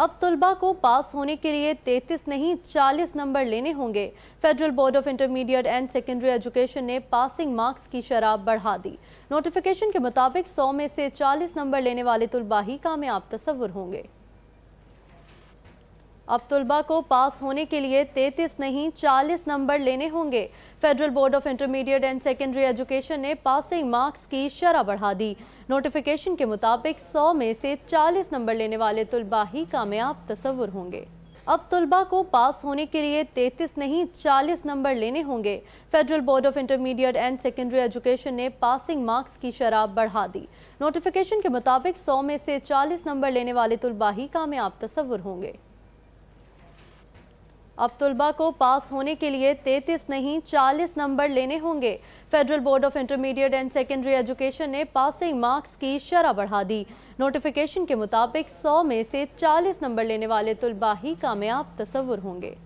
अब तलबा को पास होने के लिए 33 नहीं 40 नंबर लेने होंगे federal board of intermediate and secondary education ने पासिंग मार्क्स की शराब बढ़ा दी नोटिफिकेशन के मुताबिक 100 में से 40 नंबर लेने वाले तलबा ही कामयाब तस्वर होंगे अब तलबा को पास होने के लिए 33 नहीं 40 नंबर लेने होंगे federal board of intermediate and secondary education ने पासिंग मार्क्स की शरह बढ़ा दी नोटिफिकेशन के मुताबिक 100 में से 40 नंबर लेने वाले तलबा ही कामयाब तस्वुर होंगे अब तलबा को पास होने के लिए 33 नहीं 40 नंबर लेने होंगे federal board of intermediate and secondary education ने पासिंग मार्क्स की शराब बढ़ा दी नोटिफिकेशन के मुताबिक 100 में से 40 नंबर लेने वाले तलबा ही कामयाब तस्वुर होंगे अब तलबा को पास होने के लिए 33 नहीं 40 नंबर लेने होंगे federal board of intermediate and secondary education ने पासिंग मार्क्स की शरह बढ़ा दी नोटिफिकेशन के मुताबिक 100 में से 40 नंबर लेने वाले तलबा ही कामयाब तस्वुर होंगे